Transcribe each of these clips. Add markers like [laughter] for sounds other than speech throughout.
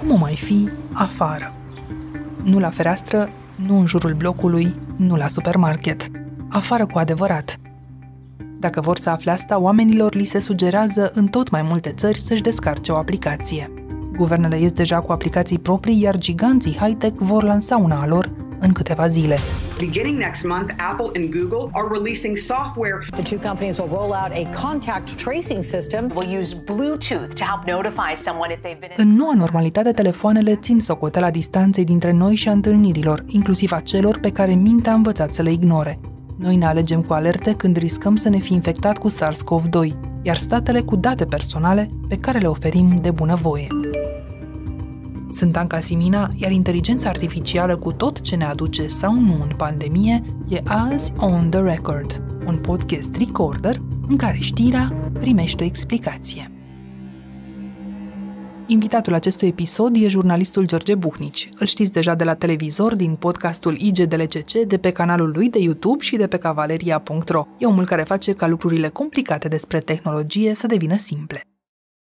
Cum o mai fi afară? Nu la fereastră, nu în jurul blocului, nu la supermarket. Afară cu adevărat. Dacă vor să afle asta, oamenilor li se sugerează în tot mai multe țări să-și descarce o aplicație. Guvernele ies deja cu aplicații proprii, iar giganții high-tech vor lansa una a lor în câteva zile. Beginning next month, Apple and Google are releasing software. The two companies will roll out a contact tracing system. We'll use Bluetooth to help notify someone if they've been in... În noua normalitate, telefoanele țin socoteala distanței dintre noi și a întâlnirilor, inclusiv a celor pe care mintea a învățat să le ignore. Noi ne alegem cu alerte când riscăm să ne fi infectat cu SARS-CoV-2, iar statele cu date personale pe care le oferim de bunăvoie. Sunt Anca Simina, iar inteligența artificială cu tot ce ne aduce sau nu în pandemie e azi On The Record, un podcast recorder în care știrea primește o explicație. Invitatul acestui episod e jurnalistul George Buhnici. Îl știți deja de la televizor, din podcastul IGDLCC, de pe canalul lui de YouTube și de pe cavaleria.ro. E omul care face ca lucrurile complicate despre tehnologie să devină simple.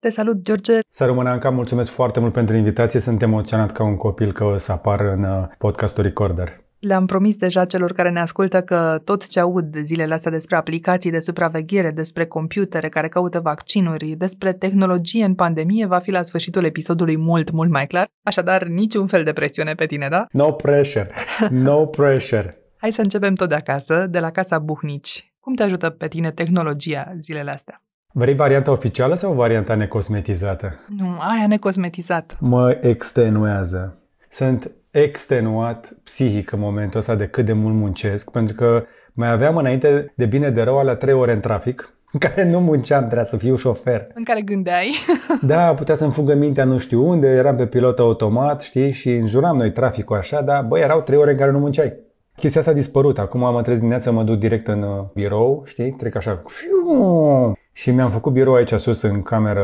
Te salut, George! Să rămână Anca, mulțumesc foarte mult pentru invitație. Sunt emoționat ca un copil că o să apar în uh, podcastul Recorder. Le-am promis deja celor care ne ascultă că tot ce aud zilele astea despre aplicații de supraveghere, despre computere care caută vaccinuri, despre tehnologie în pandemie va fi la sfârșitul episodului mult, mult mai clar. Așadar, niciun fel de presiune pe tine, da? No pressure! No pressure! [laughs] Hai să începem tot de acasă, de la Casa Buhnici. Cum te ajută pe tine tehnologia zilele astea? Vrei varianta oficială sau varianta necosmetizată? Nu, aia necosmetizată. Mă extenuează. Sunt extenuat psihic în momentul ăsta de cât de mult muncesc, pentru că mai aveam înainte de bine de rău la trei ore în trafic, [laughs] în care nu munceam, trebuia să fiu șofer. În care gândeai. [laughs] da, putea să-mi fugă mintea nu știu unde, eram pe pilot automat, știi, și înjuram noi traficul așa, dar băi, erau trei ore în care nu munceai. Chestia asta a dispărut. Acum mă trezesc dimineața, mă duc direct în uh, birou, știi, trec așa, fiu, și mi-am făcut birou aici sus, în cameră,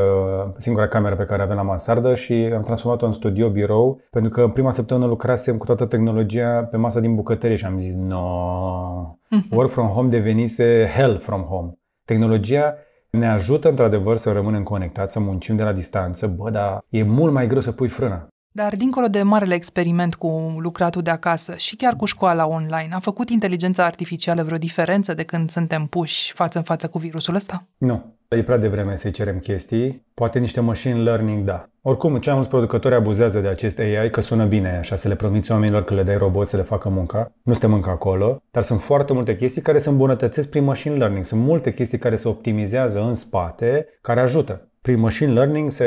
singura cameră pe care aveam la mansardă și am transformat-o în studio birou, pentru că în prima săptămână lucrasem cu toată tehnologia pe masa din bucătărie și am zis, no, mhm. work from home devenise hell from home. Tehnologia ne ajută într-adevăr să rămânem conectați, să muncim de la distanță, bă, dar e mult mai greu să pui frână. Dar dincolo de marele experiment cu lucratul de acasă și chiar cu școala online, a făcut inteligența artificială vreo diferență de când suntem puși față în față cu virusul ăsta? Nu. E prea devreme să-i cerem chestii. Poate niște machine learning, da. Oricum, cei mulți producători abuzează de acest AI că sună bine, așa să le promiți oamenilor că le dai robot să le facă munca. Nu suntem încă acolo, dar sunt foarte multe chestii care se îmbunătățesc prin machine learning. Sunt multe chestii care se optimizează în spate, care ajută. Prin machine learning se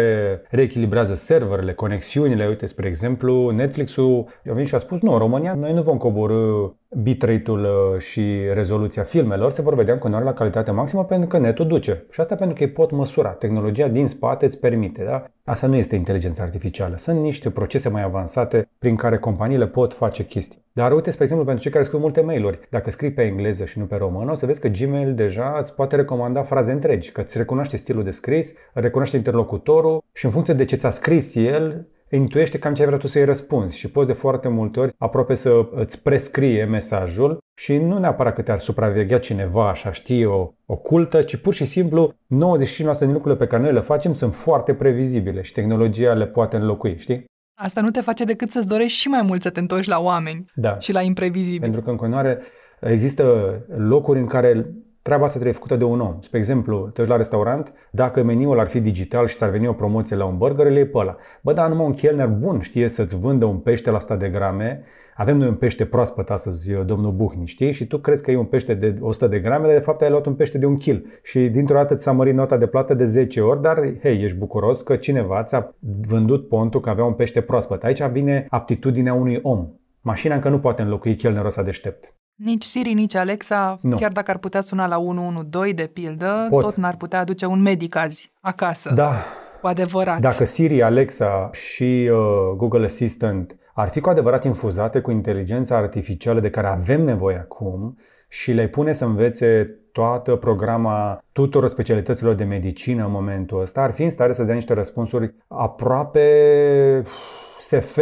reechilibrează serverele, conexiunile. Uite, spre exemplu, Netflix-ul a venit și a spus, nu, în România noi nu vom coborâ bitrate-ul uh, și rezoluția filmelor, se vor vedea în continuare la calitate maximă pentru că netul duce. Și asta pentru că îi pot măsura. Tehnologia din spate îți permite, da? Asta nu este inteligența artificială. Sunt niște procese mai avansate prin care companiile pot face chestii. Dar uite, spre exemplu, pentru cei care scriu multe mail-uri, dacă scrii pe engleză și nu pe română, o să vezi că Gmail deja îți poate recomanda fraze întregi, că îți recunoaște stilul de scris, recunoaște interlocutorul și în funcție de ce ți-a scris el, intuiește cam ce ai vrea tu să-i răspunzi și poți de foarte multe ori aproape să îți prescrie mesajul și nu neapărat că te-ar supraveghea cineva, așa știi, o, o cultă, ci pur și simplu 95% din lucrurile pe care noi le facem sunt foarte previzibile și tehnologia le poate înlocui, știi? Asta nu te face decât să-ți dorești și mai mult să te întorci la oameni da. și la imprevizibil. Pentru că în continuare există locuri în care treaba asta trebuie făcută de un om. Spre exemplu, te duci la restaurant, dacă meniul ar fi digital și ți-ar veni o promoție la un burger, le pe ăla. Bă, dar numai un chelner bun știe să-ți vândă un pește la 100 de grame. Avem noi un pește proaspăt astăzi, domnul Buhni, știi? Și tu crezi că e un pește de 100 de grame, dar de fapt ai luat un pește de un kil. Și dintr-o dată ți-a mărit nota de plată de 10 ori, dar hei, ești bucuros că cineva ți-a vândut pontul că avea un pește proaspăt. Aici vine aptitudinea unui om. Mașina încă nu poate înlocui chelnerul ăsta deștept. Nici Siri, nici Alexa, nu. chiar dacă ar putea suna la 112 de pildă, Pot. tot n-ar putea aduce un medic azi acasă. Da. Cu adevărat. Dacă Siri, Alexa și uh, Google Assistant ar fi cu adevărat infuzate cu inteligența artificială de care avem nevoie acum și le pune să învețe toată programa tuturor specialităților de medicină în momentul ăsta, ar fi în stare să dea niște răspunsuri aproape SF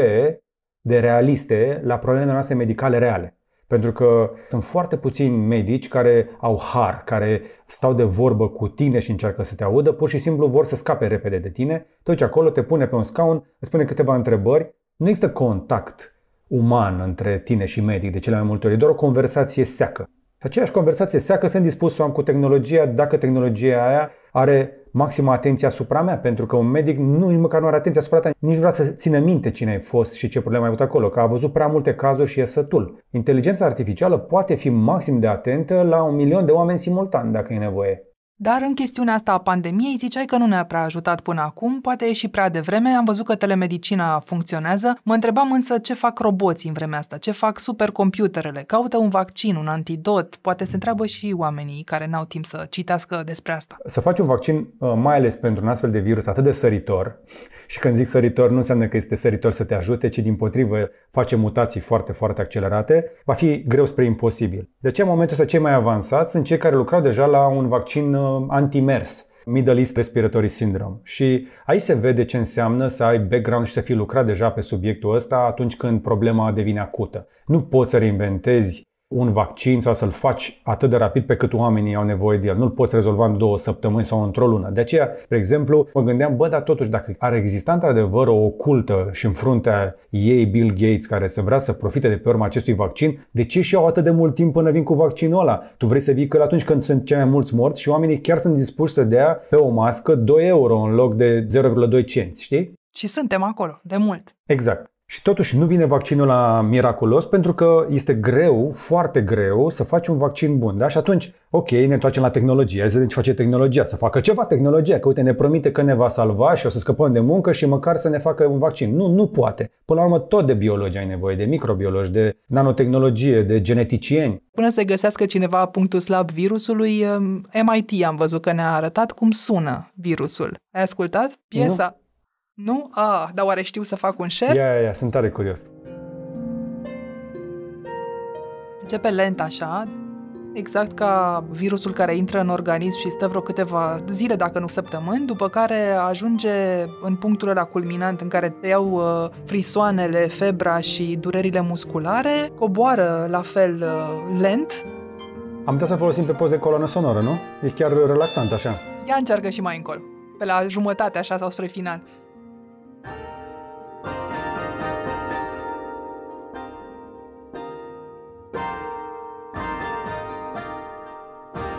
de realiste la problemele noastre medicale reale. Pentru că sunt foarte puțini medici care au har, care stau de vorbă cu tine și încearcă să te audă, pur și simplu vor să scape repede de tine. Te ce acolo, te pune pe un scaun, îți pune câteva întrebări. Nu există contact uman între tine și medic de cele mai multe ori, doar o conversație seacă. Aceeași conversație seacă sunt dispus să o am cu tehnologia dacă tehnologia aia are maximă atenție asupra mea, pentru că un medic nu nici măcar nu are atenție asupra ta, nici nu vrea să țină minte cine ai fost și ce probleme ai avut acolo, că a văzut prea multe cazuri și e sătul. Inteligența artificială poate fi maxim de atentă la un milion de oameni simultan, dacă e nevoie. Dar în chestiunea asta a pandemiei ziceai că nu ne-a prea ajutat până acum, poate e și prea devreme, am văzut că telemedicina funcționează. Mă întrebam însă ce fac roboții în vremea asta, ce fac supercomputerele, caută un vaccin, un antidot, poate se întreabă și oamenii care n-au timp să citească despre asta. Să faci un vaccin, uh, mai ales pentru un astfel de virus atât de săritor, [laughs] și când zic săritor nu înseamnă că este săritor să te ajute, ci din potrivă face mutații foarte, foarte accelerate, va fi greu spre imposibil. De aceea, în momentul ăsta, cei mai avansați sunt cei care lucrau deja la un vaccin uh, Um, antimers, Middle East Respiratory Syndrome. Și aici se vede ce înseamnă să ai background și să fi lucrat deja pe subiectul ăsta atunci când problema devine acută. Nu poți să reinventezi un vaccin sau să-l faci atât de rapid pe cât oamenii au nevoie de el. Nu-l poți rezolva în două săptămâni sau într-o lună. De aceea, de exemplu, mă gândeam, bă, dar totuși, dacă ar exista într-adevăr o cultă și în fruntea ei Bill Gates care să vrea să profite de pe urma acestui vaccin, de ce și au atât de mult timp până vin cu vaccinul ăla? Tu vrei să vii că atunci când sunt cei mai mulți morți și oamenii chiar sunt dispuși să dea pe o mască 2 euro în loc de 0,2 cenți, știi? Și suntem acolo, de mult. Exact. Și totuși nu vine vaccinul la miraculos pentru că este greu, foarte greu să faci un vaccin bun. Da? Și atunci, ok, ne întoarcem la tehnologie, să ce face tehnologia, să facă ceva tehnologia, că uite ne promite că ne va salva și o să scăpăm de muncă și măcar să ne facă un vaccin. Nu, nu poate. Până la urmă tot de biologi ai nevoie, de microbiologi, de nanotehnologie, de geneticieni. Până să găsească cineva punctul slab virusului, MIT um, am văzut că ne-a arătat cum sună virusul. Ai ascultat piesa? Nu. Nu? Ah, dar oare știu să fac un share? Ia, ia, ia, sunt tare curios. Începe lent așa, exact ca virusul care intră în organism și stă vreo câteva zile, dacă nu săptămâni, după care ajunge în punctul ăla culminant în care te iau uh, frisoanele, febra și durerile musculare, coboară la fel uh, lent. Am putea să folosim pe poze coloană sonoră, nu? E chiar relaxant așa. Ea încearcă și mai încolo, pe la jumătate așa sau spre final.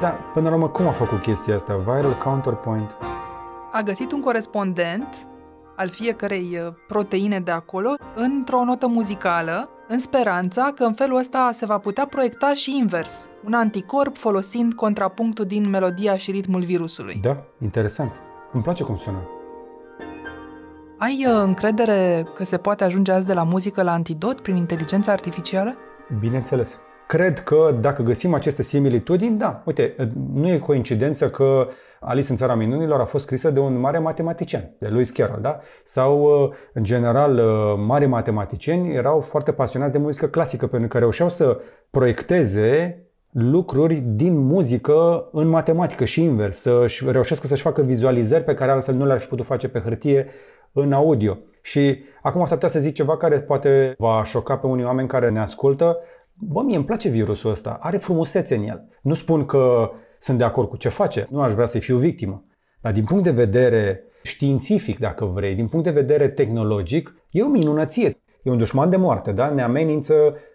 Dar, până la urmă, cum a făcut chestia asta? Viral Counterpoint? A găsit un corespondent al fiecarei uh, proteine de acolo într-o notă muzicală, în speranța că în felul ăsta se va putea proiecta și invers, un anticorp folosind contrapunctul din melodia și ritmul virusului. Da, interesant. Îmi place cum sună. Ai uh, încredere că se poate ajunge azi de la muzică la antidot prin inteligența artificială? Bineînțeles cred că dacă găsim aceste similitudini, da, uite, nu e coincidență că Alice în țara minunilor a fost scrisă de un mare matematician, de Lewis Carroll, da? Sau, uh, în general, uh, mari matematicieni erau foarte pasionați de muzică clasică, pentru că reușeau să proiecteze lucruri din muzică în matematică și invers, să reușească să-și facă vizualizări pe care altfel nu le-ar fi putut face pe hârtie în audio. Și acum s-ar putea să zic ceva care poate va șoca pe unii oameni care ne ascultă, bă, mie îmi place virusul ăsta, are frumusețe în el. Nu spun că sunt de acord cu ce face, nu aș vrea să fiu victimă. Dar din punct de vedere științific, dacă vrei, din punct de vedere tehnologic, e o minunăție. E un dușman de moarte, da? Ne amenință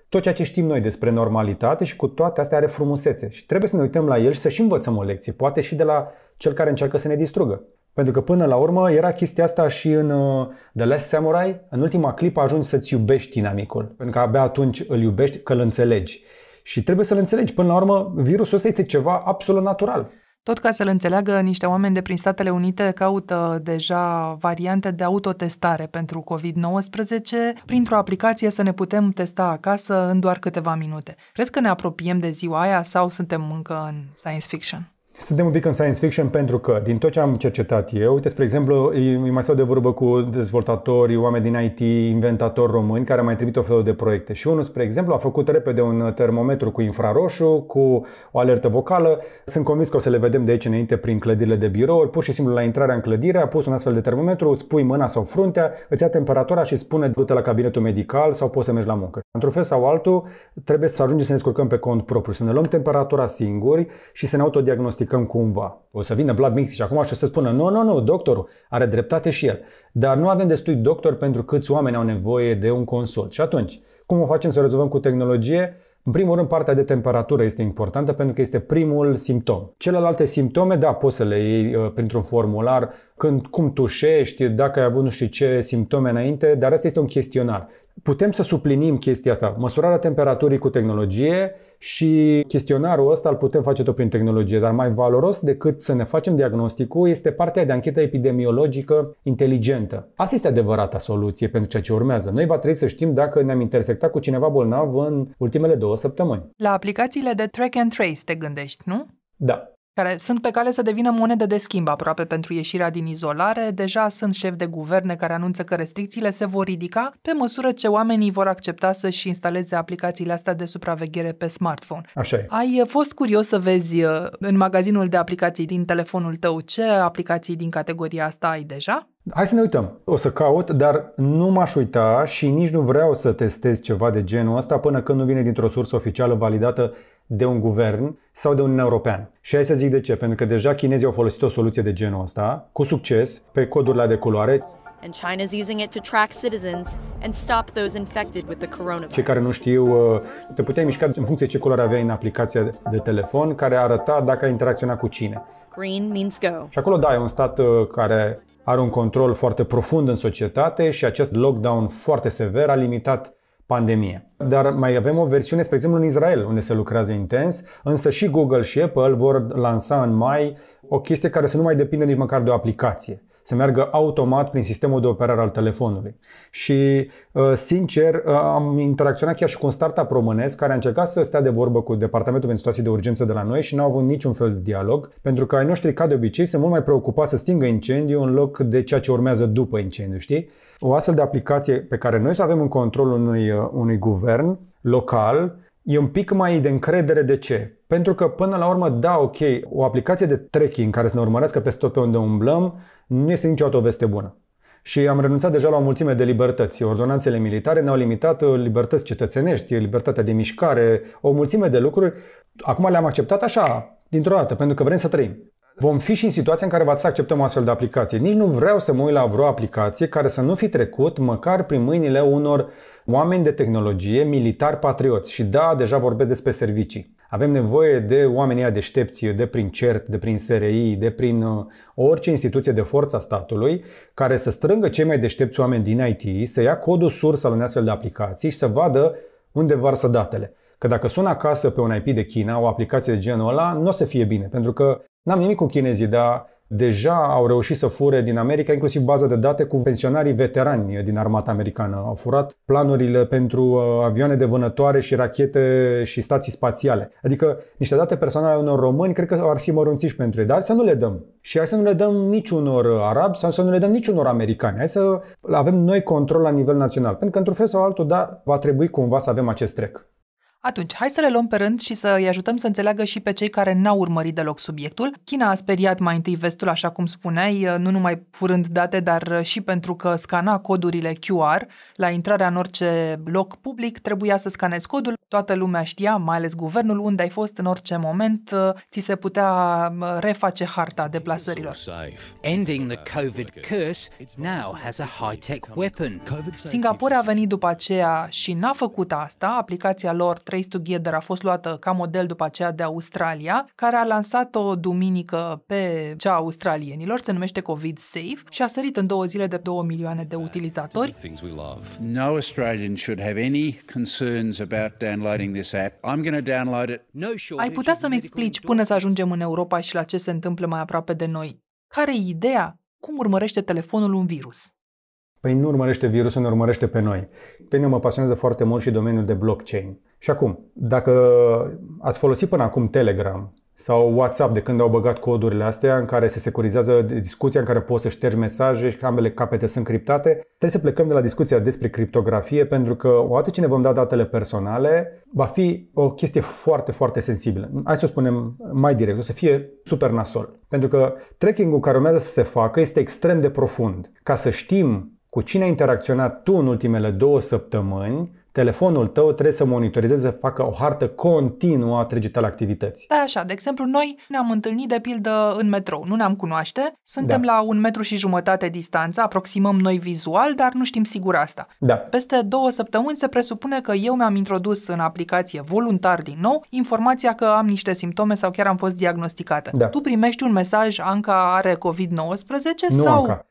tot ceea ce știm noi despre normalitate și cu toate astea are frumusețe. Și trebuie să ne uităm la el și să și învățăm o lecție, poate și de la cel care încearcă să ne distrugă. Pentru că până la urmă era chestia asta și în uh, The Last Samurai. În ultima clipă ajungi să-ți iubești inamicul. Pentru că abia atunci îl iubești că îl înțelegi. Și trebuie să-l înțelegi. Până la urmă, virusul ăsta este ceva absolut natural. Tot ca să-l înțeleagă, niște oameni de prin Statele Unite caută deja variante de autotestare pentru COVID-19 printr-o aplicație să ne putem testa acasă în doar câteva minute. Crezi că ne apropiem de ziua aia sau suntem încă în science fiction? Suntem un pic în science fiction pentru că, din tot ce am cercetat eu, uite, spre exemplu, îi mai stau de vorbă cu dezvoltatori, oameni din IT, inventatori români, care au mai trimit o felul de proiecte. Și unul, spre exemplu, a făcut repede un termometru cu infraroșu, cu o alertă vocală. Sunt convins că o să le vedem de aici înainte prin clădirile de birouri. Pur și simplu, la intrarea în clădire, a pus un astfel de termometru, îți pui mâna sau fruntea, îți ia temperatura și spune du-te la cabinetul medical sau poți să mergi la muncă. Într-un fel sau altul, trebuie să ajungem să ne scurcăm pe cont propriu, să ne luăm temperatura singuri și să ne autodiagnosticăm justificăm cumva. O să vină Vlad și acum și o să spună, nu, nu, nu, doctorul are dreptate și el. Dar nu avem destui doctor pentru câți oameni au nevoie de un consult. Și atunci, cum o facem să o rezolvăm cu tehnologie? În primul rând, partea de temperatură este importantă pentru că este primul simptom. Celelalte simptome, da, poți să le iei uh, printr-un formular, când, cum tușești, dacă ai avut nu știu ce simptome înainte, dar asta este un chestionar putem să suplinim chestia asta. Măsurarea temperaturii cu tehnologie și chestionarul ăsta îl putem face tot prin tehnologie, dar mai valoros decât să ne facem diagnosticul este partea de anchetă epidemiologică inteligentă. Asta este adevărata soluție pentru ceea ce urmează. Noi va trebui să știm dacă ne-am intersectat cu cineva bolnav în ultimele două săptămâni. La aplicațiile de track and trace te gândești, nu? Da, care sunt pe cale să devină monedă de schimb aproape pentru ieșirea din izolare, deja sunt șefi de guverne care anunță că restricțiile se vor ridica pe măsură ce oamenii vor accepta să-și instaleze aplicațiile astea de supraveghere pe smartphone. Așa e. Ai eh, fost curios să vezi eh, în magazinul de aplicații din telefonul tău ce aplicații din categoria asta ai deja? Hai să ne uităm. O să caut, dar nu m-aș uita și nici nu vreau să testez ceva de genul ăsta până când nu vine dintr-o sursă oficială validată de un guvern sau de un european. Și hai să zic de ce, pentru că deja chinezii au folosit o soluție de genul ăsta, cu succes, pe codurile de culoare. And China's using it to track citizens and stop those infected with the coronavirus. Cei care nu știu, uh, te puteai mișca în funcție ce culoare aveai în aplicația de telefon care arăta dacă ai interacționat cu cine. Green means go. Și acolo, da, e un stat uh, care are un control foarte profund în societate și acest lockdown foarte sever a limitat pandemie. Dar mai avem o versiune, spre exemplu, în Israel, unde se lucrează intens, însă și Google și Apple vor lansa în mai o chestie care să nu mai depinde nici măcar de o aplicație să meargă automat prin sistemul de operare al telefonului. Și, uh, sincer, uh, am interacționat chiar și cu un startup românesc care a încercat să stea de vorbă cu Departamentul pentru Situații de Urgență de la noi și n-au avut niciun fel de dialog, pentru că ai noștri, ca de obicei, sunt mult mai preocupați să stingă incendiu în loc de ceea ce urmează după incendiu, știi? O astfel de aplicație pe care noi să avem în controlul unui, uh, unui guvern local, e un pic mai de încredere de ce? Pentru că până la urmă, da, ok, o aplicație de tracking care să ne urmărească peste tot pe unde umblăm nu este niciodată o veste bună. Și am renunțat deja la o mulțime de libertăți. Ordonanțele militare ne-au limitat uh, libertăți cetățenești, libertatea de mișcare, o mulțime de lucruri. Acum le-am acceptat așa, dintr-o dată, pentru că vrem să trăim vom fi și în situația în care va să acceptăm astfel de aplicații. Nici nu vreau să mă uit la vreo aplicație care să nu fi trecut măcar prin mâinile unor oameni de tehnologie, militari patrioți. Și da, deja vorbesc despre servicii. Avem nevoie de oamenii de deștepți, de prin CERT, de prin SRI, de prin uh, orice instituție de forță a statului, care să strângă cei mai deștepți oameni din IT, să ia codul sursă al unei astfel de aplicații și să vadă unde varsă datele. Că dacă sun acasă pe un IP de China, o aplicație de genul ăla, nu o să fie bine, pentru că N-am nimic cu chinezii, dar deja au reușit să fure din America, inclusiv baza de date cu pensionarii veterani din armata americană. Au furat planurile pentru uh, avioane de vânătoare și rachete și stații spațiale. Adică niște date personale ale unor români cred că ar fi mărunțiși pentru ei, dar să nu le dăm. Și hai să nu le dăm niciunor uh, arabi sau să nu le dăm niciunor americani. Hai să avem noi control la nivel național. Pentru că într-un fel sau altul, da, va trebui cumva să avem acest trec. Atunci, hai să le luăm pe rând și să îi ajutăm să înțeleagă și pe cei care n-au urmărit deloc subiectul. China a speriat mai întâi vestul, așa cum spuneai, nu numai furând date, dar și pentru că scana codurile QR la intrarea în orice loc public, trebuia să scanezi codul, toată lumea știa, mai ales guvernul, unde ai fost în orice moment, ți se putea reface harta deplasărilor. Ending the COVID curse now has a high-tech weapon. Singapore a venit după aceea și n-a făcut asta, aplicația lor Race Together a fost luată ca model după aceea de Australia, care a lansat-o duminică pe cea a australienilor, se numește COVID Safe și a sărit în două zile de 2 milioane de utilizatori. No Australian should have any concerns about downloading this app. I'm going to download it. Ai putea să-mi explici până să ajungem în Europa și la ce se întâmplă mai aproape de noi. Care e ideea? Cum urmărește telefonul un virus? Păi nu urmărește virusul, ne urmărește pe noi. Pe mine mă pasionează foarte mult și domeniul de blockchain. Și acum, dacă ați folosit până acum Telegram sau WhatsApp de când au băgat codurile astea în care se securizează discuția, în care poți să ștergi mesaje și ambele capete sunt criptate, trebuie să plecăm de la discuția despre criptografie pentru că odată ce ne vom da datele personale, va fi o chestie foarte, foarte sensibilă. Hai să o spunem mai direct, o să fie super nasol. Pentru că tracking-ul care urmează să se facă este extrem de profund. Ca să știm cu cine ai interacționat tu în ultimele două săptămâni, telefonul tău trebuie să monitorizeze, să facă o hartă continuă a întregii tale activități. Da, așa. De exemplu, noi ne-am întâlnit de pildă în metrou, nu ne-am cunoaște, suntem da. la un metru și jumătate distanță, aproximăm noi vizual, dar nu știm sigur asta. Da. Peste două săptămâni se presupune că eu mi-am introdus în aplicație voluntar din nou informația că am niște simptome sau chiar am fost diagnosticată. Da. Tu primești un mesaj, Anca are COVID-19 nu sau... Anca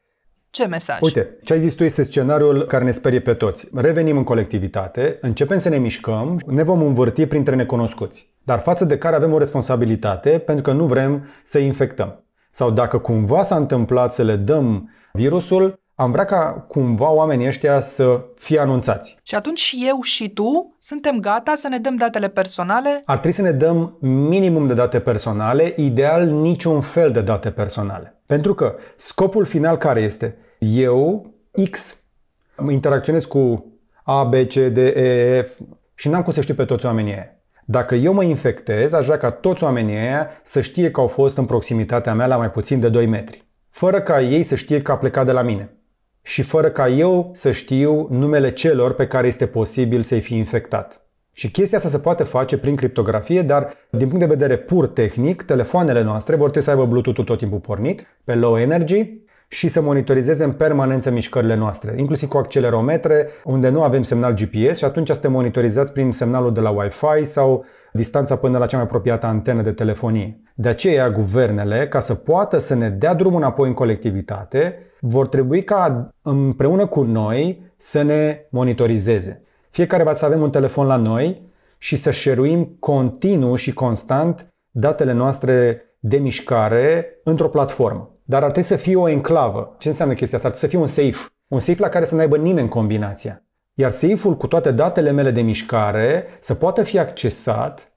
ce mesaj? Uite, ce ai zis tu este scenariul care ne sperie pe toți. Revenim în colectivitate, începem să ne mișcăm, ne vom învârti printre necunoscuți, dar față de care avem o responsabilitate pentru că nu vrem să infectăm. Sau dacă cumva s-a întâmplat să le dăm virusul, am vrea ca cumva oamenii ăștia să fie anunțați. Și atunci și eu și tu suntem gata să ne dăm datele personale? Ar trebui să ne dăm minimum de date personale, ideal niciun fel de date personale. Pentru că scopul final care este? Eu, X, interacționez cu A, B, C, D, E, F și n-am cum să știu pe toți oamenii aia. Dacă eu mă infectez, aș vrea ca toți oamenii aia să știe că au fost în proximitatea mea la mai puțin de 2 metri, fără ca ei să știe că a plecat de la mine și fără ca eu să știu numele celor pe care este posibil să-i fi infectat. Și chestia asta se poate face prin criptografie, dar din punct de vedere pur tehnic, telefoanele noastre vor trebui să aibă Bluetooth-ul tot timpul pornit, pe low energy, și să monitorizeze în permanență mișcările noastre, inclusiv cu accelerometre, unde nu avem semnal GPS și atunci suntem monitorizați prin semnalul de la Wi-Fi sau distanța până la cea mai apropiată antenă de telefonie. De aceea, guvernele, ca să poată să ne dea drumul înapoi în colectivitate, vor trebui ca împreună cu noi să ne monitorizeze. Fiecare va să avem un telefon la noi și să șeruim continuu și constant datele noastre de mișcare într-o platformă. Dar ar trebui să fie o enclavă. Ce înseamnă chestia asta? Ar trebui să fie un safe. Un safe la care să n-aibă nimeni combinația. Iar safe-ul cu toate datele mele de mișcare să poată fi accesat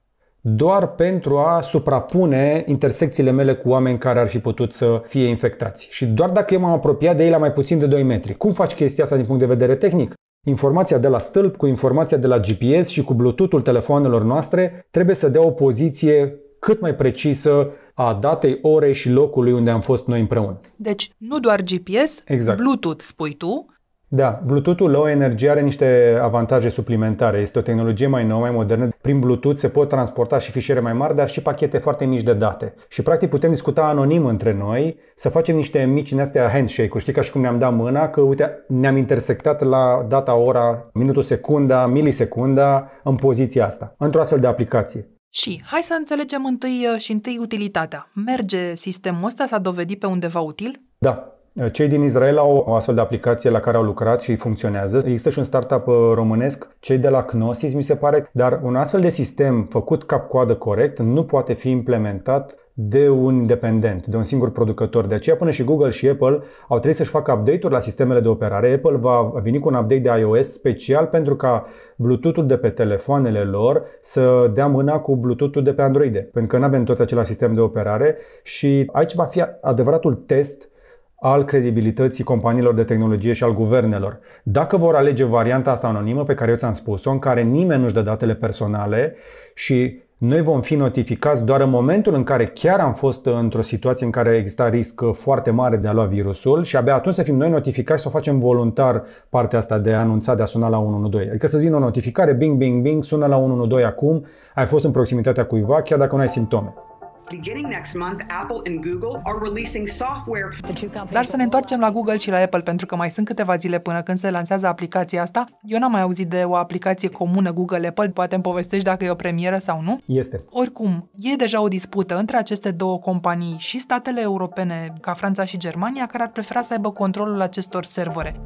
doar pentru a suprapune intersecțiile mele cu oameni care ar fi putut să fie infectați. Și doar dacă eu m-am apropiat de ei la mai puțin de 2 metri. Cum faci chestia asta din punct de vedere tehnic? Informația de la stâlp cu informația de la GPS și cu Bluetooth-ul telefonelor noastre trebuie să dea o poziție cât mai precisă a datei, orei și locului unde am fost noi împreună. Deci, nu doar GPS, exact. Bluetooth spui tu, da, Bluetooth-ul Low Energy are niște avantaje suplimentare. Este o tehnologie mai nouă, mai modernă. Prin Bluetooth se pot transporta și fișiere mai mari, dar și pachete foarte mici de date. Și practic putem discuta anonim între noi, să facem niște mici în astea handshake-uri. Știi ca și cum ne-am dat mâna, că uite, ne-am intersectat la data, ora, minutul, secunda, milisecunda în poziția asta, într-o astfel de aplicație. Și hai să înțelegem întâi uh, și întâi utilitatea. Merge sistemul ăsta? S-a dovedit pe undeva util? Da, cei din Israel au o astfel de aplicație la care au lucrat și funcționează. Există și un startup uh, românesc, cei de la Knosis, mi se pare, dar un astfel de sistem făcut cap-coadă corect nu poate fi implementat de un independent, de un singur producător. De aceea până și Google și Apple au trebuit să-și facă update-uri la sistemele de operare. Apple va veni cu un update de iOS special pentru ca Bluetooth-ul de pe telefoanele lor să dea mâna cu Bluetooth-ul de pe Android, pentru că nu avem toți același sistem de operare și aici va fi adevăratul test al credibilității companiilor de tehnologie și al guvernelor. Dacă vor alege varianta asta anonimă pe care eu ți-am spus-o, în care nimeni nu-și dă datele personale și noi vom fi notificați doar în momentul în care chiar am fost într-o situație în care exista risc foarte mare de a lua virusul și abia atunci să fim noi notificați să o facem voluntar partea asta de a anunța, de a suna la 112. Adică să-ți vină o notificare, bing, bing, bing, sună la 112 acum, ai fost în proximitatea cuiva, chiar dacă nu ai simptome. Beginning next month, Apple and Google are releasing software. Dar să ne întoarcem la Google și la Apple, pentru că mai sunt câteva zile până când se lansează aplicația asta. Eu n-am mai auzit de o aplicație comună Google-Apple, poate îmi povestești dacă e o premieră sau nu. Este. Oricum, e deja o dispută între aceste două companii și statele europene, ca Franța și Germania, care ar prefera să aibă controlul acestor servere.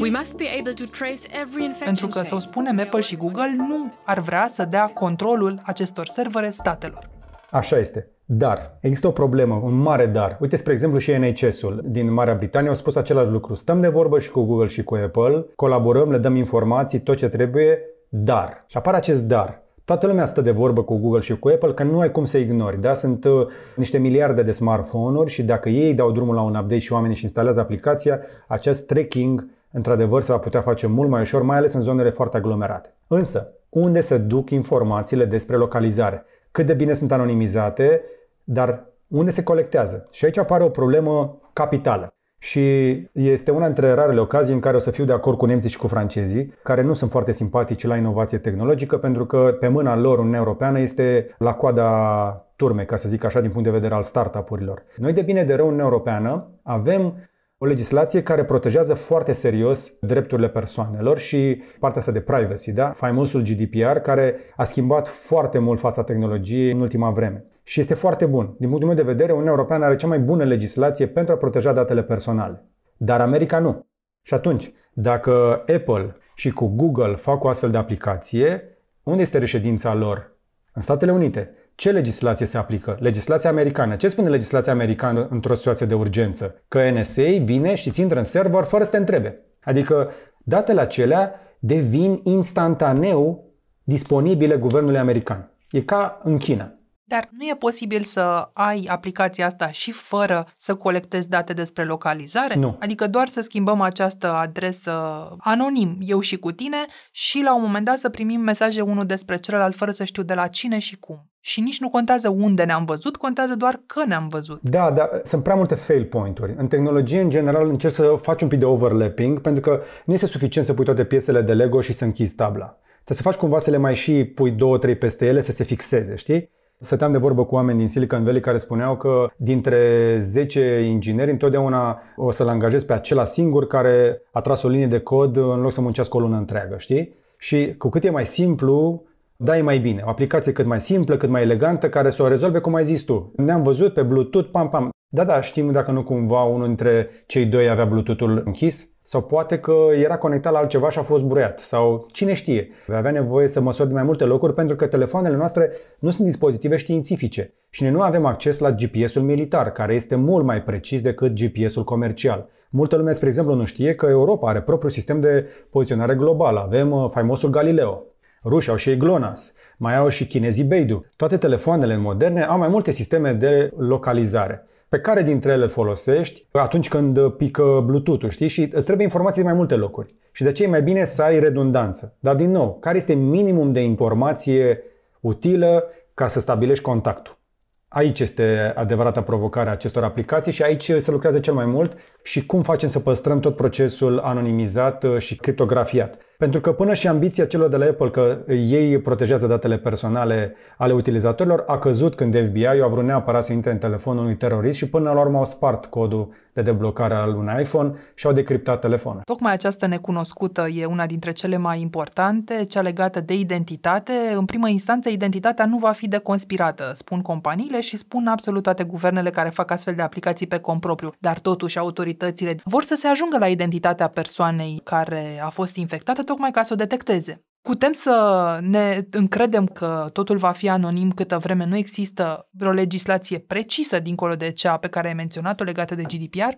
We must be able to trace every Pentru că, să o spunem, Apple și Google nu ar vrea să dea controlul acestor servere statelor. Așa este. Dar, există o problemă, un mare dar. Uite, spre exemplu, și NHS-ul din Marea Britanie au spus același lucru. Stăm de vorbă și cu Google și cu Apple, colaborăm, le dăm informații, tot ce trebuie, dar. Și apare acest dar. Toată lumea stă de vorbă cu Google și cu Apple că nu ai cum să ignori, da? Sunt uh, niște miliarde de smartphone-uri și dacă ei dau drumul la un update și oamenii își instalează aplicația, acest tracking într-adevăr se va putea face mult mai ușor, mai ales în zonele foarte aglomerate. Însă, unde se duc informațiile despre localizare? cât de bine sunt anonimizate, dar unde se colectează. Și aici apare o problemă capitală. Și este una dintre rarele ocazii în care o să fiu de acord cu nemții și cu francezii, care nu sunt foarte simpatici la inovație tehnologică, pentru că pe mâna lor Uniunea Europeană este la coada turme, ca să zic așa, din punct de vedere al startup-urilor. Noi, de bine de rău, Uniunea Europeană avem o legislație care protejează foarte serios drepturile persoanelor și partea asta de privacy, da? faimosul GDPR, care a schimbat foarte mult fața tehnologiei în ultima vreme. Și este foarte bun. Din punctul meu de vedere, Uniunea Europeană are cea mai bună legislație pentru a proteja datele personale. Dar America nu. Și atunci, dacă Apple și cu Google fac o astfel de aplicație, unde este reședința lor? În Statele Unite ce legislație se aplică? Legislația americană. Ce spune legislația americană într-o situație de urgență? Că NSA vine și ți intră în server fără să te întrebe. Adică datele acelea devin instantaneu disponibile guvernului american. E ca în China. Dar nu e posibil să ai aplicația asta și fără să colectezi date despre localizare? Nu. Adică doar să schimbăm această adresă anonim, eu și cu tine, și la un moment dat să primim mesaje unul despre celălalt fără să știu de la cine și cum. Și nici nu contează unde ne-am văzut, contează doar că ne-am văzut. Da, da, sunt prea multe fail point-uri. În tehnologie, în general, încerc să faci un pic de overlapping, pentru că nu este suficient să pui toate piesele de Lego și să închizi tabla. Trebuie să faci cumva să le mai și pui două, trei peste ele să se fixeze, știi? Săteam de vorbă cu oameni din Silicon Valley care spuneau că dintre 10 ingineri întotdeauna o să-l angajez pe acela singur care a tras o linie de cod în loc să muncească o lună întreagă, știi? Și cu cât e mai simplu, da, e mai bine. O aplicație cât mai simplă, cât mai elegantă, care să o rezolve cum ai zis tu. Ne-am văzut pe Bluetooth, pam, pam. Da, da, știm dacă nu cumva unul dintre cei doi avea Bluetooth-ul închis. Sau poate că era conectat la altceva și a fost bureat. Sau cine știe, Vei avea nevoie să măsori de mai multe locuri pentru că telefoanele noastre nu sunt dispozitive științifice și noi nu avem acces la GPS-ul militar, care este mult mai precis decât GPS-ul comercial. Multă lume, spre exemplu, nu știe că Europa are propriul sistem de poziționare globală. Avem uh, faimosul Galileo, Rușii au și ei GLONASS, mai au și chinezii Beidou. Toate telefoanele moderne au mai multe sisteme de localizare pe care dintre ele folosești atunci când pică Bluetooth-ul, știi? Și îți trebuie informații de mai multe locuri. Și de aceea e mai bine să ai redundanță. Dar din nou, care este minimum de informație utilă ca să stabilești contactul? Aici este adevărata provocare a acestor aplicații și aici se lucrează cel mai mult și cum facem să păstrăm tot procesul anonimizat și criptografiat. Pentru că până și ambiția celor de la Apple că ei protejează datele personale ale utilizatorilor a căzut când FBI-ul a vrut neapărat să intre în telefonul unui terorist și până la urmă au spart codul de deblocare al unui iPhone și au decriptat telefonul. Tocmai această necunoscută e una dintre cele mai importante, cea legată de identitate. În primă instanță, identitatea nu va fi deconspirată, spun companiile și spun absolut toate guvernele care fac astfel de aplicații pe propriu. Dar totuși, autoritățile vor să se ajungă la identitatea persoanei care a fost infectată tocmai ca să o detecteze. Putem să ne încredem că totul va fi anonim câtă vreme nu există vreo legislație precisă dincolo de cea pe care ai menționat-o legată de GDPR?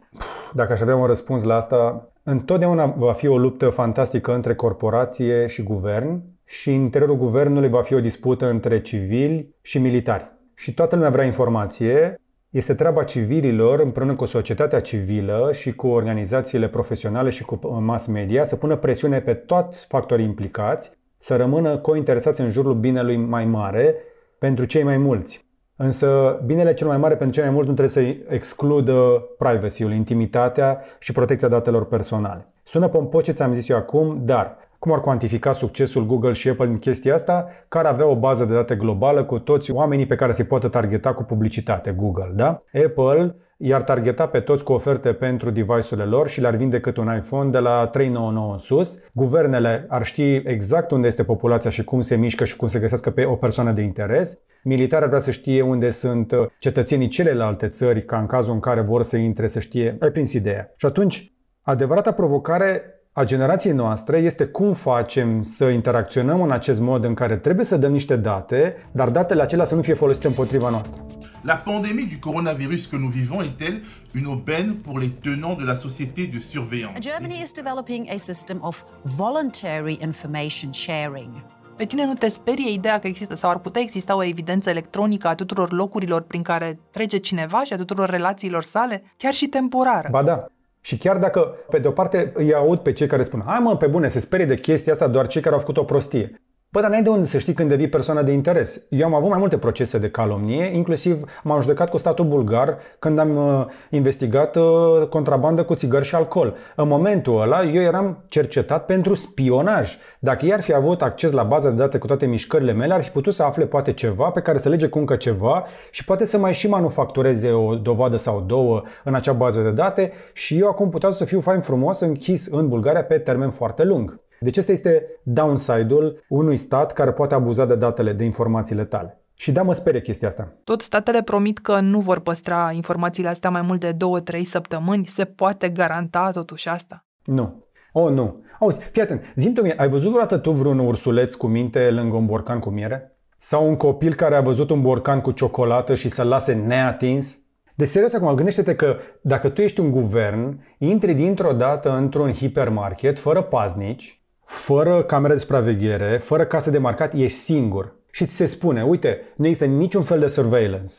Dacă aș avea un răspuns la asta, întotdeauna va fi o luptă fantastică între corporație și guvern și în interiorul guvernului va fi o dispută între civili și militari. Și toată lumea vrea informație, este treaba civililor, împreună cu societatea civilă și cu organizațiile profesionale și cu mass media, să pună presiune pe toți factorii implicați, să rămână cointeresați în jurul binelui mai mare pentru cei mai mulți. Însă binele cel mai mare pentru cei mai mulți nu trebuie să excludă privacy-ul, intimitatea și protecția datelor personale. Sună pompos ce ți-am zis eu acum, dar cum ar cuantifica succesul Google și Apple în chestia asta? Care avea o bază de date globală cu toți oamenii pe care se poate targeta cu publicitate Google, da? Apple i-ar targeta pe toți cu oferte pentru device-urile lor și le-ar vinde cât un iPhone de la 399 în sus. Guvernele ar ști exact unde este populația și cum se mișcă și cum se găsească pe o persoană de interes. Militarii ar vrea să știe unde sunt uh, cetățenii celelalte țări, ca în cazul în care vor să intre să știe. Ai prins ideea. Și atunci, adevărata provocare a generației noastre este cum facem să interacționăm în acest mod în care trebuie să dăm niște date, dar datele acelea să nu fie folosite împotriva noastră. La pandemie du coronavirus que nous vivons est-elle une aubaine pour les tenants de la société de surveillance? Germany is developing a system of voluntary information sharing. Pe tine nu te sperie ideea că există sau ar putea exista o evidență electronică a tuturor locurilor prin care trece cineva și a tuturor relațiilor sale, chiar și temporară? Ba da, și chiar dacă, pe de-o parte, îi aud pe cei care spun, hai mă, pe bune, se sperie de chestia asta doar cei care au făcut o prostie. Bă, dar n-ai de unde să știi când devii persoană de interes. Eu am avut mai multe procese de calomnie, inclusiv m-am judecat cu statul bulgar când am uh, investigat uh, contrabandă cu țigări și alcool. În momentul ăla eu eram cercetat pentru spionaj. Dacă i ar fi avut acces la baza de date cu toate mișcările mele, ar fi putut să afle poate ceva pe care să lege cu încă ceva și poate să mai și manufactureze o dovadă sau două în acea bază de date și eu acum puteam să fiu fain frumos închis în Bulgaria pe termen foarte lung. Deci ăsta este downside-ul unui stat care poate abuza de datele, de informațiile tale. Și da, mă sperie chestia asta. Tot statele promit că nu vor păstra informațiile astea mai mult de 2-3 săptămâni. Se poate garanta totuși asta? Nu. Oh, nu. Auzi, fii atent. zi mi ai văzut vreodată tu vreun ursuleț cu minte lângă un borcan cu miere? Sau un copil care a văzut un borcan cu ciocolată și să-l lase neatins? De deci, serios acum, gândește-te că dacă tu ești un guvern, intri dintr-o dată într-un hipermarket fără paznici, fără camere de supraveghere, fără casă de marcat, ești singur. Și ți se spune, uite, nu există niciun fel de surveillance.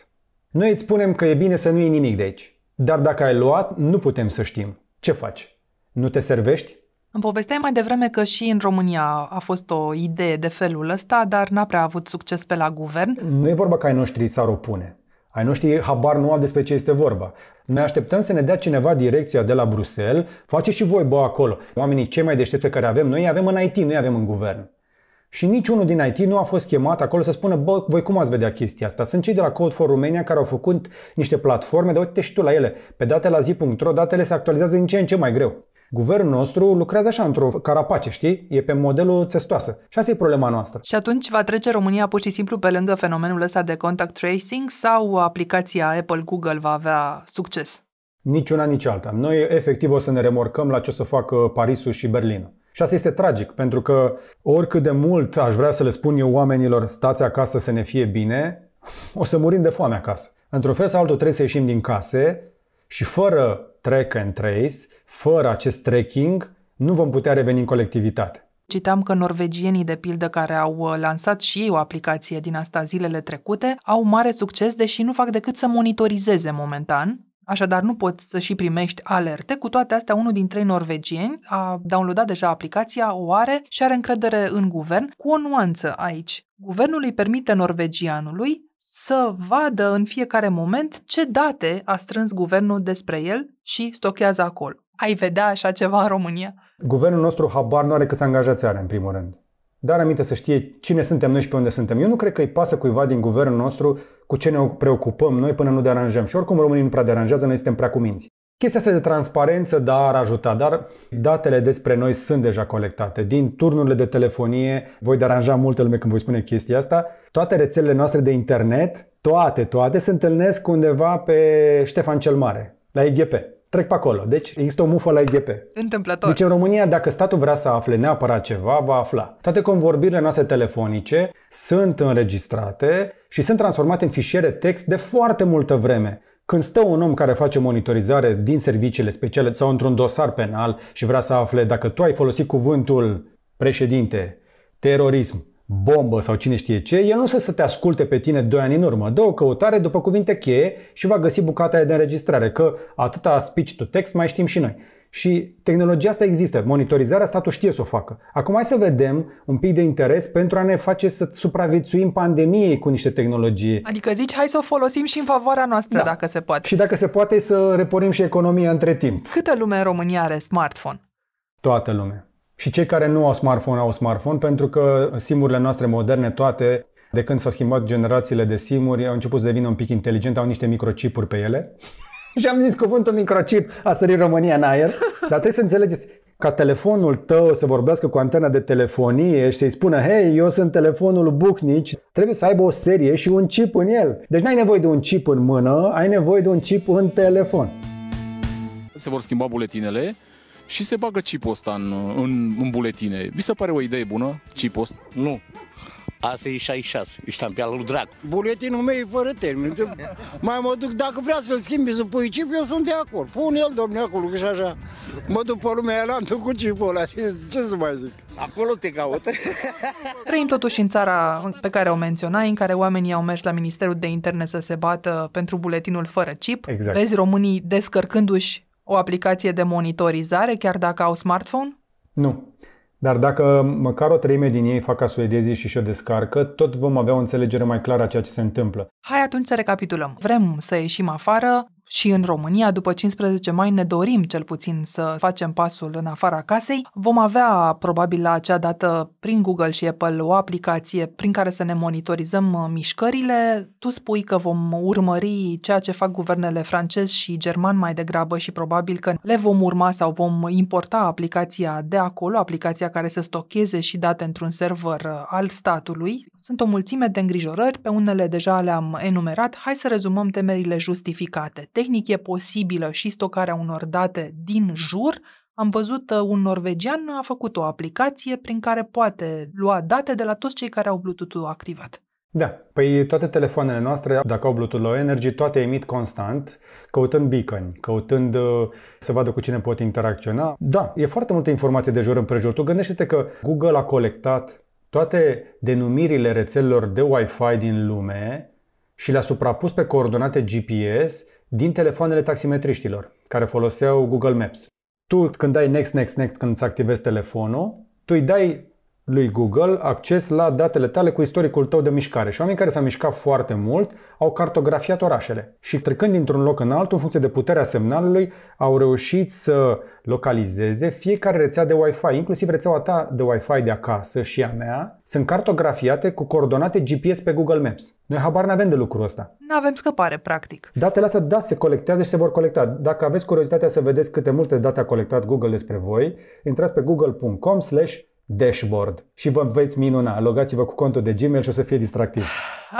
Noi îți spunem că e bine să nu iei nimic de aici. Dar dacă ai luat, nu putem să știm. Ce faci? Nu te servești? Îmi povesteai mai devreme că și în România a fost o idee de felul ăsta, dar n-a prea avut succes pe la guvern. Nu e vorba că ai noștri s-ar opune. Ai noștri habar nu au despre ce este vorba. Ne așteptăm să ne dea cineva direcția de la Bruxelles, faceți și voi, bă, acolo. Oamenii cei mai deștepți pe care avem noi, avem în IT, nu avem în guvern. Și niciunul din IT nu a fost chemat acolo să spună, bă, voi cum ați vedea chestia asta? Sunt cei de la Code for Romania care au făcut niște platforme, dar uite și tu la ele. Pe date la zi.ro, datele se actualizează din ce în ce mai greu. Guvernul nostru lucrează așa într-o carapace, știi? E pe modelul testoasă. Și asta e problema noastră. Și atunci va trece România pur și simplu pe lângă fenomenul ăsta de contact tracing sau aplicația Apple Google va avea succes? Nici una, nici alta. Noi efectiv o să ne remorcăm la ce o să facă Parisul și Berlinul. Și asta este tragic, pentru că oricât de mult aș vrea să le spun eu oamenilor stați acasă să ne fie bine, o să murim de foame acasă. Într-un fel sau altul trebuie să ieșim din case și fără track and trace, fără acest tracking, nu vom putea reveni în colectivitate. Citam că norvegienii, de pildă, care au uh, lansat și ei o aplicație din asta zilele trecute, au mare succes, deși nu fac decât să monitorizeze momentan. Așadar, nu poți să și primești alerte. Cu toate astea, unul dintre norvegieni a downloadat deja aplicația, o are și are încredere în guvern, cu o nuanță aici. Guvernul îi permite norvegianului să vadă în fiecare moment ce date a strâns guvernul despre el și stochează acolo. Ai vedea așa ceva în România? Guvernul nostru habar nu are câți angajați are, în primul rând. Dar aminte să știe cine suntem noi și pe unde suntem. Eu nu cred că îi pasă cuiva din guvernul nostru cu ce ne preocupăm noi până nu deranjăm. Și oricum românii nu prea deranjează, noi suntem prea cuminți. Chestia asta de transparență, da, ar ajuta, dar datele despre noi sunt deja colectate. Din turnurile de telefonie, voi deranja multe lume când voi spune chestia asta, toate rețelele noastre de internet, toate, toate, se întâlnesc undeva pe Ștefan cel Mare, la IGP. Trec pe acolo. Deci există o mufă la IGP. Întâmplător. Deci în România, dacă statul vrea să afle neapărat ceva, va afla. Toate convorbirile noastre telefonice sunt înregistrate și sunt transformate în fișiere text de foarte multă vreme. Când stă un om care face monitorizare din serviciile speciale sau într-un dosar penal și vrea să afle dacă tu ai folosit cuvântul președinte, terorism, bombă sau cine știe ce, el nu se să te asculte pe tine doi ani în urmă. Dă o căutare după cuvinte cheie și va găsi bucata aia de înregistrare, că atâta speech to text mai știm și noi. Și tehnologia asta există, monitorizarea statul știe să o facă. Acum hai să vedem un pic de interes pentru a ne face să supraviețuim pandemiei cu niște tehnologie. Adică zici, hai să o folosim și în favoarea noastră, da. dacă se poate. Și dacă se poate, să reporim și economia între timp. Câtă lume în România are smartphone? Toată lumea. Și cei care nu au smartphone au smartphone pentru că simurile noastre moderne toate de când s-au schimbat generațiile de simuri, au început să devină un pic inteligente, au niște microchipuri pe ele și am zis cuvântul microchip a sărit România în aer. Dar trebuie să înțelegeți, ca telefonul tău să vorbească cu antena de telefonie și să-i spună Hei, eu sunt telefonul Bucnici, trebuie să aibă o serie și un chip în el. Deci n-ai nevoie de un chip în mână, ai nevoie de un chip în telefon. Se vor schimba buletinele și se bagă chipul ăsta în, în, în buletine. Vi se pare o idee bună, chipul ăsta? Nu. Asta e 66, ești pe lui drac. Buletinul meu e fără termen. Mai mă duc, dacă vrea să-l schimbi, să pui chip, eu sunt de acord. Pune el, domnule, acolo, că și așa. Mă duc pe lumea aia, am cu chipul ăla. Ce, ce să mai zic? Acolo te caută. Trăim totuși în țara pe care o menționai, în care oamenii au mers la Ministerul de Interne să se bată pentru buletinul fără chip. Exact. Vezi românii descărcându-și o aplicație de monitorizare, chiar dacă au smartphone? Nu. Dar dacă măcar o treime din ei fac ca suedezii și și-o descarcă, tot vom avea o înțelegere mai clară a ceea ce se întâmplă. Hai atunci să recapitulăm. Vrem să ieșim afară, și în România, după 15 mai, ne dorim cel puțin să facem pasul în afara casei. Vom avea probabil la acea dată prin Google și Apple o aplicație prin care să ne monitorizăm uh, mișcările. Tu spui că vom urmări ceea ce fac guvernele francez și german mai degrabă și probabil că le vom urma sau vom importa aplicația de acolo, aplicația care să stocheze și date într-un server uh, al statului. Sunt o mulțime de îngrijorări, pe unele deja le-am enumerat. Hai să rezumăm temerile justificate. Tehnic e posibilă și stocarea unor date din jur. Am văzut uh, un norvegian a făcut o aplicație prin care poate lua date de la toți cei care au Bluetooth-ul activat. Da, păi toate telefoanele noastre, dacă au Bluetooth Low Energy, toate emit constant, căutând beacon, căutând uh, să vadă cu cine pot interacționa. Da, e foarte multă informație de jur împrejur. Tu gândește-te că Google a colectat toate denumirile rețelelor de Wi-Fi din lume și le-a suprapus pe coordonate GPS din telefoanele taximetriștilor care foloseau Google Maps. Tu când dai next, next, next când îți activezi telefonul, tu îi dai lui Google acces la datele tale cu istoricul tău de mișcare și oamenii care s-au mișcat foarte mult au cartografiat orașele și trecând dintr-un loc în altul, în funcție de puterea semnalului, au reușit să localizeze fiecare rețea de Wi-Fi, inclusiv rețeaua ta de Wi-Fi de acasă și a mea, sunt cartografiate cu coordonate GPS pe Google Maps. Noi habar nu avem de lucrul ăsta. Nu avem scăpare, practic. Datele astea, da, se colectează și se vor colecta. Dacă aveți curiozitatea să vedeți câte multe date a colectat Google despre voi, intrați pe google.com slash dashboard și vă veți minuna. Logați-vă cu contul de Gmail și o să fie distractiv.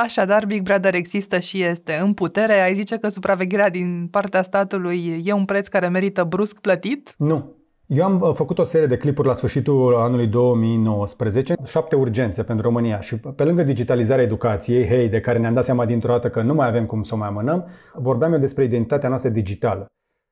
Așadar, Big Brother există și este în putere. Ai zice că supravegherea din partea statului e un preț care merită brusc plătit? Nu. Eu am uh, făcut o serie de clipuri la sfârșitul anului 2019, șapte urgențe pentru România și uh, pe lângă digitalizarea educației, hei, de care ne-am dat seama dintr-o dată că nu mai avem cum să o mai amânăm, vorbeam eu despre identitatea noastră digitală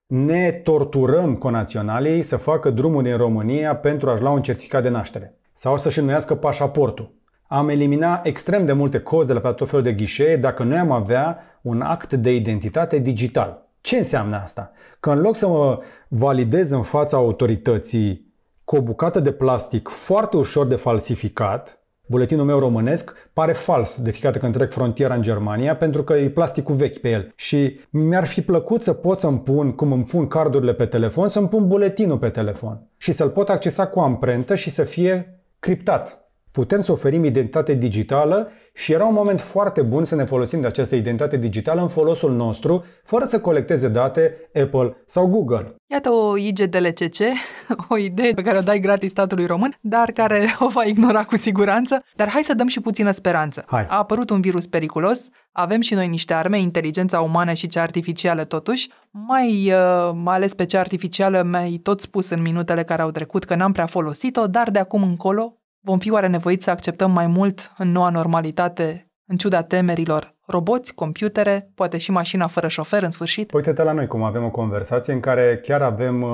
ne torturăm conaționalii să facă drumul din România pentru a-și lua un certificat de naștere sau să-și înnoiască pașaportul. Am eliminat extrem de multe cozi de la tot felul de ghișee dacă noi am avea un act de identitate digital. Ce înseamnă asta? Că în loc să mă validez în fața autorității cu o bucată de plastic foarte ușor de falsificat, Buletinul meu românesc pare fals de fiecare când trec frontiera în Germania pentru că e plasticul vechi pe el și mi-ar fi plăcut să pot să-mi pun, cum îmi pun cardurile pe telefon, să-mi pun buletinul pe telefon și să-l pot accesa cu amprentă și să fie criptat putem să oferim identitate digitală și era un moment foarte bun să ne folosim de această identitate digitală în folosul nostru, fără să colecteze date Apple sau Google. Iată o IGDLCC, [laughs] o idee pe care o dai gratis statului român, dar care [laughs] o va ignora cu siguranță. Dar hai să dăm și puțină speranță. Hai. A apărut un virus periculos, avem și noi niște arme, inteligența umană și cea artificială totuși, mai mai uh, ales pe cea artificială mi-ai tot spus în minutele care au trecut că n-am prea folosit-o, dar de acum încolo Vom fi oare nevoiți să acceptăm mai mult în noua normalitate, în ciuda temerilor, roboți, computere, poate și mașina fără șofer în sfârșit? Uite-te la noi cum avem o conversație în care chiar avem uh,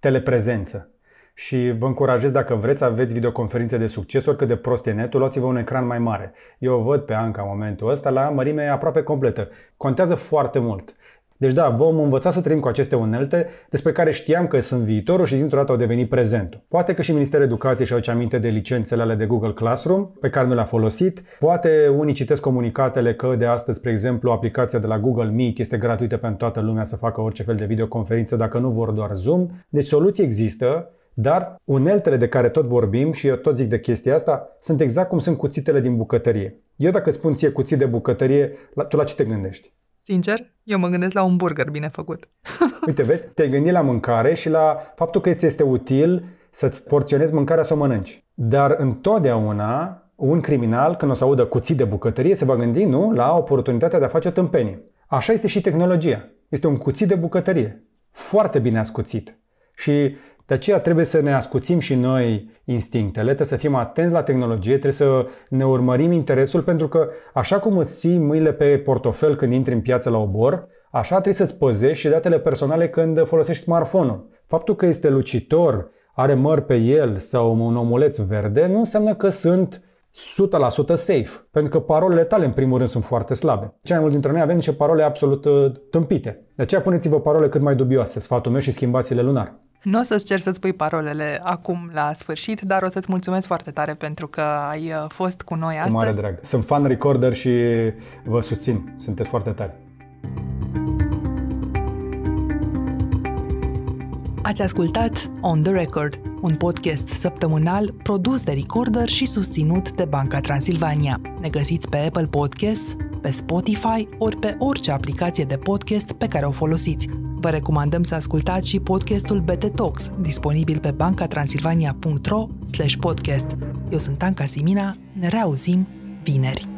teleprezență. Și vă încurajez dacă vreți să aveți videoconferințe de succes, oricât de prost e netul, luați-vă un ecran mai mare. Eu o văd pe Anca în momentul ăsta la mărime aproape completă. Contează foarte mult. Deci da, vom învăța să trăim cu aceste unelte despre care știam că sunt viitorul și dintr-o dată au devenit prezentul. Poate că și Ministerul Educației și-au aminte de licențele ale de Google Classroom pe care nu le-a folosit. Poate unii citesc comunicatele că de astăzi, spre exemplu, aplicația de la Google Meet este gratuită pentru toată lumea să facă orice fel de videoconferință dacă nu vor doar Zoom. Deci soluții există, dar uneltele de care tot vorbim și eu tot zic de chestia asta sunt exact cum sunt cuțitele din bucătărie. Eu dacă spun ție cuțit de bucătărie, tu la ce te gândești? Sincer, eu mă gândesc la un burger bine făcut. [laughs] Uite, vezi, te gândi la mâncare și la faptul că îți este util să-ți porționezi mâncarea să o mănânci. Dar întotdeauna un criminal, când o să audă cuții de bucătărie, se va gândi, nu, la oportunitatea de a face o tâmpenie. Așa este și tehnologia. Este un cuțit de bucătărie. Foarte bine ascuțit. Și de aceea trebuie să ne ascuțim și noi instinctele, trebuie să fim atenți la tehnologie, trebuie să ne urmărim interesul, pentru că așa cum îți ții mâinile pe portofel când intri în piață la obor, așa trebuie să-ți păzești și datele personale când folosești smartphone-ul. Faptul că este lucitor, are măr pe el sau un omuleț verde, nu înseamnă că sunt 100% safe, pentru că parolele tale în primul rând sunt foarte slabe. Cei mai mult dintre noi avem niște parole absolut uh, tâmpite. De aceea puneți-vă parole cât mai dubioase, sfatul meu și schimbați-le lunar. Nu o să-ți cer să-ți pui parolele acum la sfârșit, dar o să-ți mulțumesc foarte tare pentru că ai uh, fost cu noi astăzi. Cu mare drag. Sunt fan recorder și vă susțin. Sunteți foarte tari. Ați ascultat On The Record, un podcast săptămânal produs de Recorder și susținut de Banca Transilvania. Ne găsiți pe Apple Podcasts, pe Spotify ori pe orice aplicație de podcast pe care o folosiți – Vă recomandăm să ascultați și podcastul BT Talks, disponibil pe bancatransilvania.ro podcast. Eu sunt Anca Simina, ne reauzim vineri.